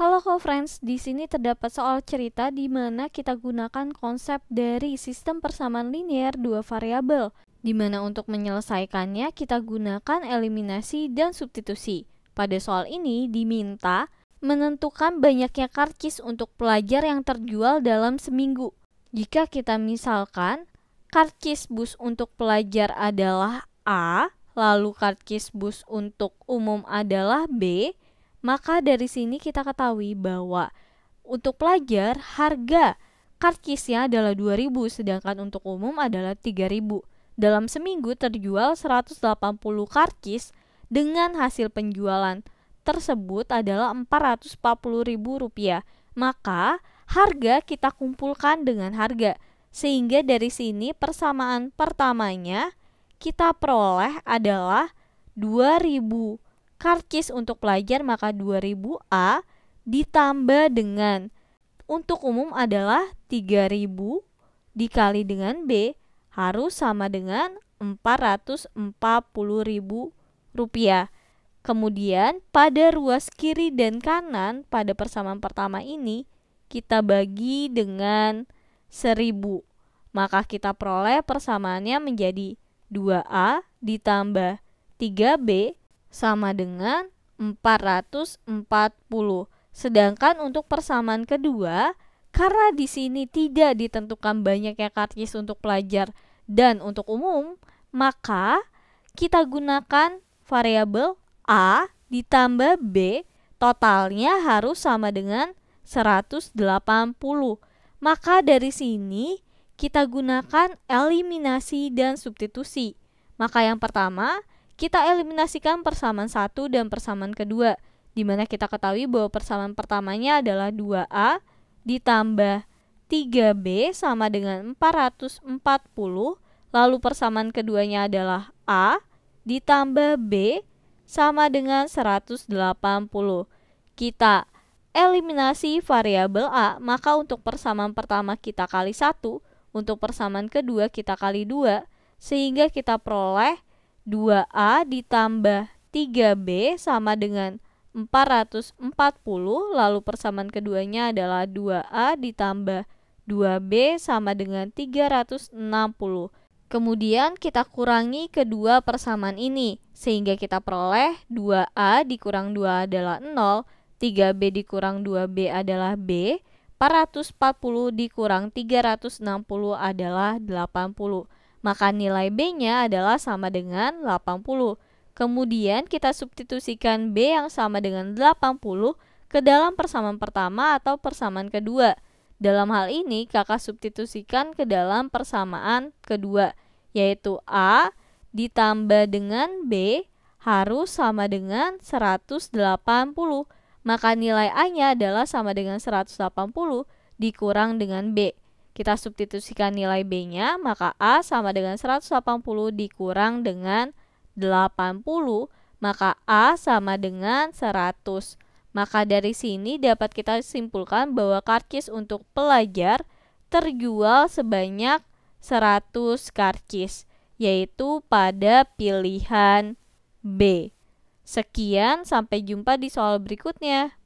Halo co-friends, di sini terdapat soal cerita di mana kita gunakan konsep dari sistem persamaan linear dua variabel, di mana untuk menyelesaikannya kita gunakan eliminasi dan substitusi. Pada soal ini diminta menentukan banyaknya karcis untuk pelajar yang terjual dalam seminggu. Jika kita misalkan karcis bus untuk pelajar adalah A, lalu karcis bus untuk umum adalah B, maka dari sini kita ketahui bahwa untuk pelajar harga karkisnya adalah 2000 sedangkan untuk umum adalah 3000. Dalam seminggu terjual 180 karkis dengan hasil penjualan tersebut adalah Rp440.000. Maka harga kita kumpulkan dengan harga sehingga dari sini persamaan pertamanya kita peroleh adalah 2000 karcis untuk pelajar maka 2000A ditambah dengan untuk umum adalah 3000 dikali dengan B harus sama dengan 440.000 rupiah. Kemudian pada ruas kiri dan kanan pada persamaan pertama ini kita bagi dengan 1000. Maka kita peroleh persamaannya menjadi 2A ditambah 3B sama dengan 440. Sedangkan untuk persamaan kedua, karena di sini tidak ditentukan banyaknya karcis untuk pelajar dan untuk umum, maka kita gunakan variabel A ditambah B totalnya harus sama dengan 180. Maka dari sini kita gunakan eliminasi dan substitusi. Maka yang pertama kita eliminasikan persamaan satu dan persamaan kedua, di mana kita ketahui bahwa persamaan pertamanya adalah 2A ditambah 3B sama dengan 440, lalu persamaan keduanya adalah A ditambah B sama dengan 180. Kita eliminasi variabel A, maka untuk persamaan pertama kita kali 1, untuk persamaan kedua kita kali 2, sehingga kita peroleh 2A ditambah 3B sama dengan 440, lalu persamaan keduanya adalah 2A ditambah 2B sama dengan 360. Kemudian kita kurangi kedua persamaan ini, sehingga kita peroleh 2A dikurang 2 adalah 0, 3B dikurang 2B adalah B, 440 dikurang 360 adalah 80 maka nilai B-nya adalah sama dengan 80. Kemudian kita substitusikan B yang sama dengan 80 ke dalam persamaan pertama atau persamaan kedua. Dalam hal ini, kakak substitusikan ke dalam persamaan kedua, yaitu A ditambah dengan B harus sama dengan 180. Maka nilai A-nya adalah sama dengan 180 dikurang dengan B. Kita substitusikan nilai B-nya, maka A sama dengan 180 dikurang dengan 80, maka A sama dengan 100. Maka dari sini dapat kita simpulkan bahwa karcis untuk pelajar terjual sebanyak 100 karcis, yaitu pada pilihan B. Sekian, sampai jumpa di soal berikutnya.